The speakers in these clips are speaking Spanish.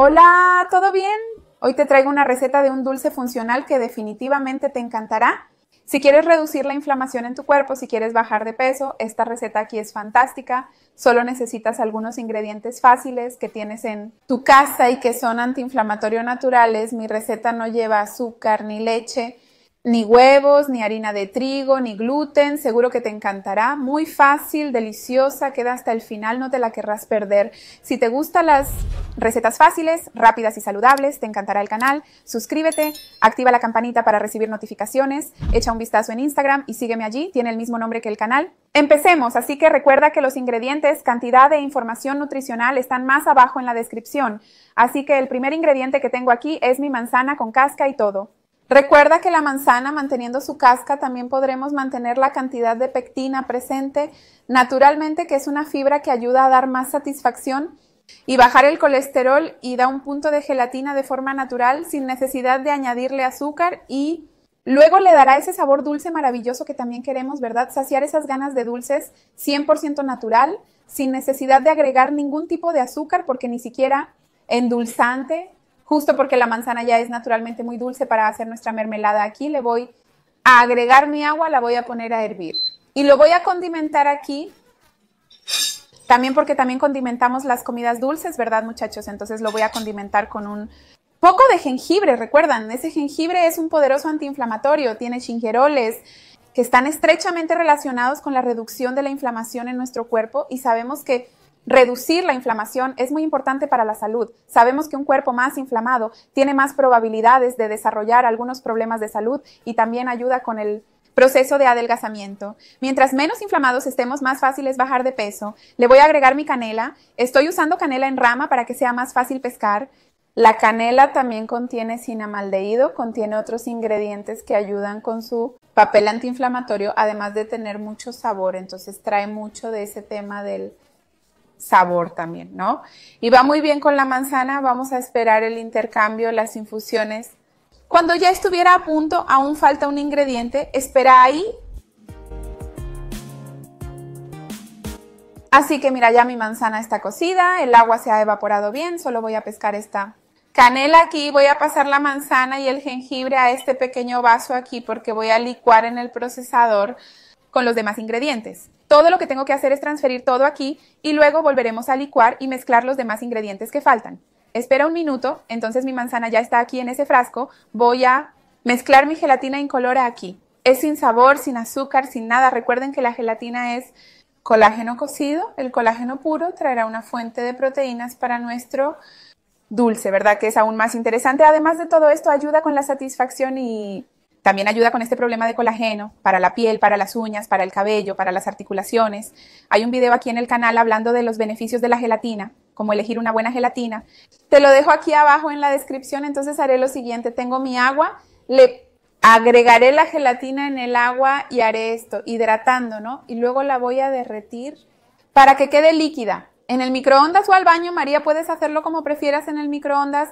Hola, ¿todo bien? Hoy te traigo una receta de un dulce funcional que definitivamente te encantará. Si quieres reducir la inflamación en tu cuerpo, si quieres bajar de peso, esta receta aquí es fantástica. Solo necesitas algunos ingredientes fáciles que tienes en tu casa y que son antiinflamatorio naturales. Mi receta no lleva azúcar ni leche ni huevos, ni harina de trigo, ni gluten, seguro que te encantará, muy fácil, deliciosa, queda hasta el final, no te la querrás perder. Si te gustan las recetas fáciles, rápidas y saludables, te encantará el canal, suscríbete, activa la campanita para recibir notificaciones, echa un vistazo en Instagram y sígueme allí, tiene el mismo nombre que el canal. Empecemos, así que recuerda que los ingredientes, cantidad e información nutricional están más abajo en la descripción, así que el primer ingrediente que tengo aquí es mi manzana con casca y todo. Recuerda que la manzana, manteniendo su casca, también podremos mantener la cantidad de pectina presente naturalmente, que es una fibra que ayuda a dar más satisfacción y bajar el colesterol y da un punto de gelatina de forma natural sin necesidad de añadirle azúcar y luego le dará ese sabor dulce maravilloso que también queremos, ¿verdad? Saciar esas ganas de dulces 100% natural, sin necesidad de agregar ningún tipo de azúcar porque ni siquiera endulzante Justo porque la manzana ya es naturalmente muy dulce para hacer nuestra mermelada aquí, le voy a agregar mi agua, la voy a poner a hervir. Y lo voy a condimentar aquí, también porque también condimentamos las comidas dulces, ¿verdad muchachos? Entonces lo voy a condimentar con un poco de jengibre, recuerdan, ese jengibre es un poderoso antiinflamatorio, tiene chingeroles que están estrechamente relacionados con la reducción de la inflamación en nuestro cuerpo y sabemos que Reducir la inflamación es muy importante para la salud. Sabemos que un cuerpo más inflamado tiene más probabilidades de desarrollar algunos problemas de salud y también ayuda con el proceso de adelgazamiento. Mientras menos inflamados estemos, más fácil es bajar de peso. Le voy a agregar mi canela. Estoy usando canela en rama para que sea más fácil pescar. La canela también contiene cinamaldehído, contiene otros ingredientes que ayudan con su papel antiinflamatorio, además de tener mucho sabor. Entonces trae mucho de ese tema del sabor también, ¿no? Y va muy bien con la manzana, vamos a esperar el intercambio, las infusiones. Cuando ya estuviera a punto, aún falta un ingrediente, espera ahí. Así que mira, ya mi manzana está cocida, el agua se ha evaporado bien, solo voy a pescar esta canela aquí, voy a pasar la manzana y el jengibre a este pequeño vaso aquí porque voy a licuar en el procesador con los demás ingredientes. Todo lo que tengo que hacer es transferir todo aquí y luego volveremos a licuar y mezclar los demás ingredientes que faltan. Espera un minuto, entonces mi manzana ya está aquí en ese frasco. Voy a mezclar mi gelatina incolora aquí. Es sin sabor, sin azúcar, sin nada. Recuerden que la gelatina es colágeno cocido. El colágeno puro traerá una fuente de proteínas para nuestro dulce, ¿verdad? Que es aún más interesante. Además de todo esto, ayuda con la satisfacción y también ayuda con este problema de colágeno para la piel, para las uñas, para el cabello, para las articulaciones. Hay un video aquí en el canal hablando de los beneficios de la gelatina, cómo elegir una buena gelatina. Te lo dejo aquí abajo en la descripción, entonces haré lo siguiente. Tengo mi agua, le agregaré la gelatina en el agua y haré esto, hidratando, ¿no? Y luego la voy a derretir para que quede líquida en el microondas o al baño, María, puedes hacerlo como prefieras en el microondas.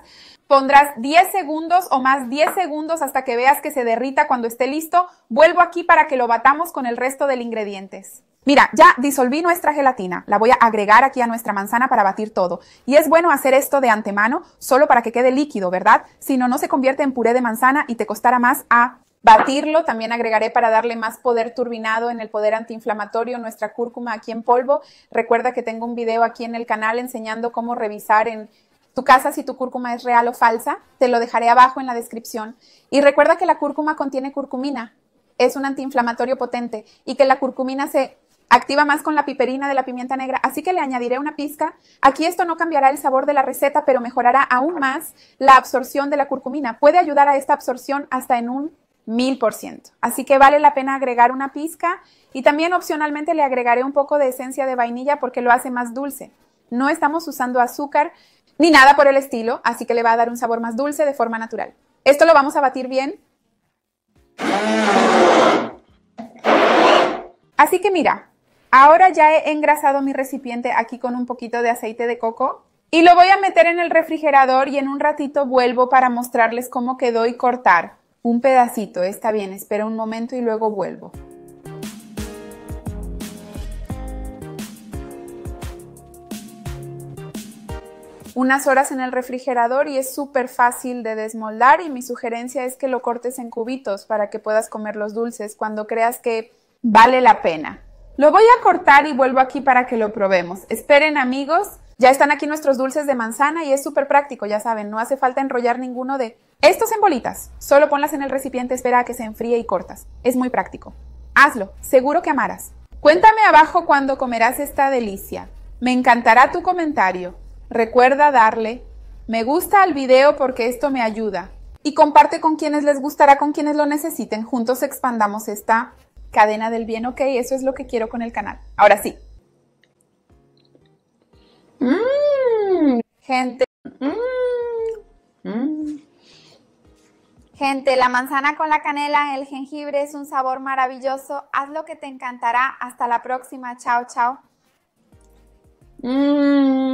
Pondrás 10 segundos o más 10 segundos hasta que veas que se derrita cuando esté listo. Vuelvo aquí para que lo batamos con el resto de ingredientes. Mira, ya disolví nuestra gelatina, la voy a agregar aquí a nuestra manzana para batir todo. Y es bueno hacer esto de antemano, solo para que quede líquido, ¿verdad? Si no, no se convierte en puré de manzana y te costará más a batirlo. También agregaré para darle más poder turbinado en el poder antiinflamatorio nuestra cúrcuma aquí en polvo. Recuerda que tengo un video aquí en el canal enseñando cómo revisar en tu casa si tu cúrcuma es real o falsa. Te lo dejaré abajo en la descripción. Y recuerda que la cúrcuma contiene curcumina. Es un antiinflamatorio potente y que la curcumina se activa más con la piperina de la pimienta negra, así que le añadiré una pizca. Aquí esto no cambiará el sabor de la receta, pero mejorará aún más la absorción de la curcumina. Puede ayudar a esta absorción hasta en un mil por ciento. Así que vale la pena agregar una pizca y también opcionalmente le agregaré un poco de esencia de vainilla porque lo hace más dulce. No estamos usando azúcar ni nada por el estilo, así que le va a dar un sabor más dulce de forma natural. Esto lo vamos a batir bien. Así que mira, ahora ya he engrasado mi recipiente aquí con un poquito de aceite de coco y lo voy a meter en el refrigerador y en un ratito vuelvo para mostrarles cómo quedó y cortar. Un pedacito, está bien, espera un momento y luego vuelvo. unas horas en el refrigerador y es súper fácil de desmoldar y mi sugerencia es que lo cortes en cubitos para que puedas comer los dulces cuando creas que vale la pena. Lo voy a cortar y vuelvo aquí para que lo probemos. Esperen amigos, ya están aquí nuestros dulces de manzana y es súper práctico, ya saben, no hace falta enrollar ninguno de estos en bolitas. Solo ponlas en el recipiente, espera a que se enfríe y cortas. Es muy práctico. Hazlo, seguro que amarás. Cuéntame abajo cuando comerás esta delicia. Me encantará tu comentario. Recuerda darle me gusta al video porque esto me ayuda. Y comparte con quienes les gustará, con quienes lo necesiten. Juntos expandamos esta cadena del bien, ok. Eso es lo que quiero con el canal. Ahora sí, Mmm, gente. Mm, mm. Gente, la manzana con la canela, el jengibre es un sabor maravilloso. Haz lo que te encantará. Hasta la próxima. Chao, chao. Mm.